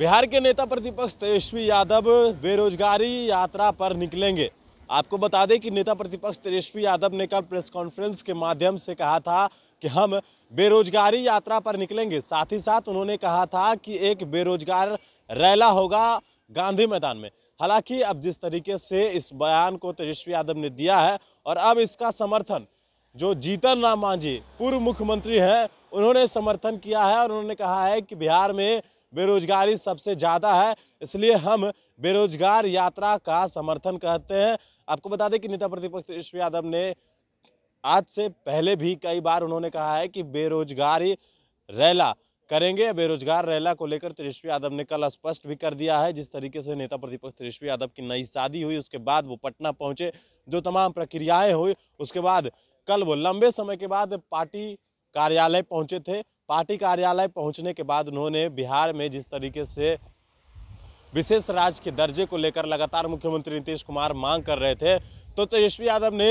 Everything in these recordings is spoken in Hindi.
बिहार के नेता प्रतिपक्ष तेजस्वी यादव बेरोजगारी यात्रा पर निकलेंगे आपको बता दें कि नेता प्रतिपक्ष तेजस्वी यादव ने कल प्रेस कॉन्फ्रेंस के माध्यम से कहा था कि हम बेरोजगारी यात्रा पर निकलेंगे साथ ही साथ उन्होंने कहा था कि एक बेरोजगार रैला होगा गांधी मैदान में हालांकि अब जिस तरीके से इस बयान को तेजस्वी यादव ने दिया है और अब इसका समर्थन जो जीतन राम मांझी पूर्व मुख्यमंत्री हैं उन्होंने समर्थन किया है और उन्होंने कहा है कि बिहार में बेरोजगारी सबसे ज़्यादा है इसलिए हम बेरोजगार यात्रा का समर्थन करते हैं आपको बता दें कि नेता प्रतिपक्ष तेजस्वी यादव ने आज से पहले भी कई बार उन्होंने कहा है कि बेरोजगारी रैला करेंगे बेरोजगार रैला को लेकर तेजस्वी यादव ने कल स्पष्ट भी कर दिया है जिस तरीके से नेता प्रतिपक्ष तेजस्वी यादव की नई शादी हुई उसके बाद वो पटना पहुंचे जो तमाम प्रक्रियाएं हुई उसके बाद कल वो लंबे समय के बाद पार्टी कार्यालय पहुंचे थे पार्टी कार्यालय पहुंचने के बाद उन्होंने बिहार में जिस तरीके से विशेष राज्य के दर्जे को लेकर लगातार मुख्यमंत्री नीतीश कुमार मांग कर रहे थे तो तेजस्वी यादव ने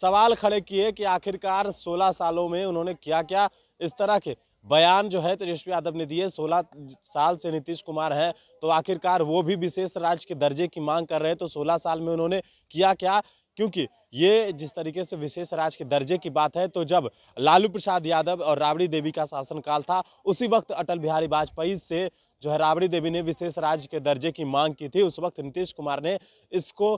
सवाल खड़े किए कि आखिरकार 16 सालों में उन्होंने क्या क्या इस तरह के बयान जो है तेजस्वी यादव ने दिए 16 साल से नीतीश कुमार हैं तो आखिरकार वो भी विशेष राज्य के दर्जे की मांग कर रहे हैं तो 16 साल में उन्होंने किया क्या क्योंकि ये जिस तरीके से विशेष राज्य के दर्जे की बात है तो जब लालू प्रसाद यादव और राबड़ी देवी का शासनकाल था उसी वक्त अटल बिहारी वाजपेयी से जो है राबड़ी देवी ने विशेष राज्य के दर्जे की मांग की थी उस वक्त नीतीश कुमार ने इसको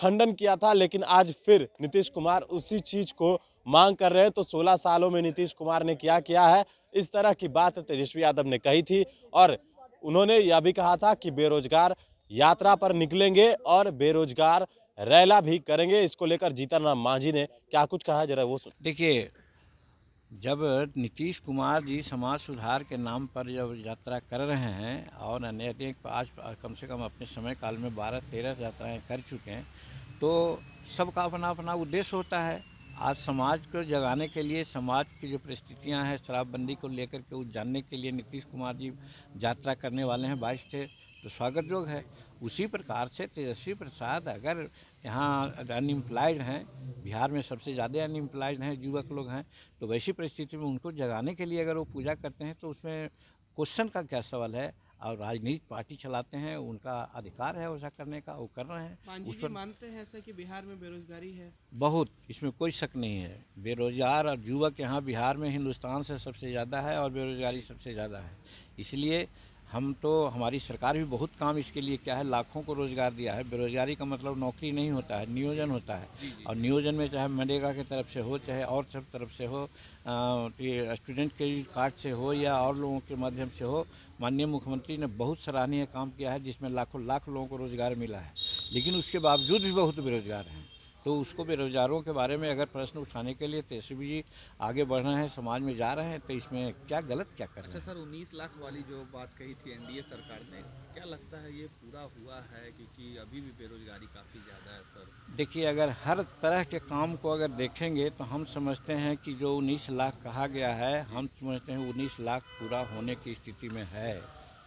खंडन किया था लेकिन आज फिर नीतीश कुमार उसी चीज़ को मांग कर रहे हैं तो 16 सालों में नीतीश कुमार ने क्या किया है इस तरह की बात तेजस्वी यादव ने कही थी और उन्होंने यह भी कहा था कि बेरोजगार यात्रा पर निकलेंगे और बेरोजगार रैला भी करेंगे इसको लेकर जीतन राम मांझी ने क्या कुछ कहा जरा वो सुन देखिए जब नीतीश कुमार जी समाज सुधार के नाम पर जब यात्रा कर रहे हैं और अनेक आज कम से कम अपने समय काल में बारह तेरह यात्राएं कर चुके हैं तो सबका अपना अपना उद्देश्य होता है आज समाज को जगाने के लिए समाज की जो परिस्थितियां हैं शराबबंदी को लेकर के उस जानने के लिए नीतीश कुमार जी यात्रा करने वाले हैं बाईस से तो स्वागत योग है उसी प्रकार से तेजस्वी प्रसाद अगर यहाँ अनएम्प्लॉयड हैं बिहार में सबसे ज़्यादा अनएम्प्लॉयड हैं युवक लोग हैं तो वैसी परिस्थिति में उनको जगाने के लिए अगर वो पूजा करते हैं तो उसमें क्वेश्चन का क्या सवाल है और राजनीतिक पार्टी चलाते हैं उनका अधिकार है वैसा करने का वो कर रहे हैं उस पर मानते हैं ऐसा कि बिहार में बेरोजगारी है बहुत इसमें कोई शक नहीं है बेरोजगार और युवक यहाँ बिहार में हिंदुस्तान से सबसे ज़्यादा है और बेरोजगारी सबसे ज़्यादा है इसलिए हम तो हमारी सरकार भी बहुत काम इसके लिए क्या है लाखों को रोज़गार दिया है बेरोजगारी का मतलब नौकरी नहीं होता है नियोजन होता है और नियोजन में चाहे मनरेगा के तरफ से हो चाहे और सब तरफ से हो स्टूडेंट क्रेडिट कार्ड से हो या और लोगों के माध्यम से हो माननीय मुख्यमंत्री ने बहुत सराहनीय काम किया है जिसमें लाखों लाख लोगों को रोज़गार मिला है लेकिन उसके बावजूद भी बहुत बेरोजगार हैं तो उसको बेरोजगारों के बारे में अगर प्रश्न उठाने के लिए तेजस्वी जी आगे बढ़ रहे हैं समाज में जा रहे हैं तो इसमें क्या गलत क्या कर रहे अच्छा हैं अच्छा सर उन्नीस लाख वाली जो बात कही थी एनडीए सरकार ने क्या लगता है ये पूरा हुआ है क्योंकि अभी भी बेरोजगारी काफ़ी ज़्यादा है सर देखिए अगर हर तरह के काम को अगर देखेंगे तो हम समझते हैं कि जो उन्नीस लाख कहा गया है हम समझते हैं उन्नीस लाख पूरा होने की स्थिति में है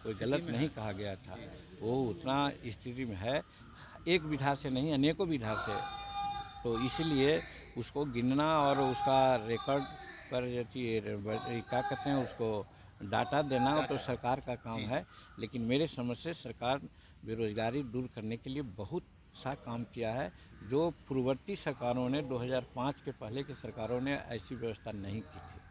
कोई गलत नहीं कहा गया था वो उतना स्थिति में है एक विधा से नहीं अनेकों विधा से तो इसलिए उसको गिनना और उसका रिकॉर्ड पर क्या कहते हैं उसको डाटा देना तो सरकार का काम है लेकिन मेरे समझ से सरकार बेरोजगारी दूर करने के लिए बहुत सा काम किया है जो पूर्ववर्ती सरकारों ने 2005 के पहले की सरकारों ने ऐसी व्यवस्था नहीं की थी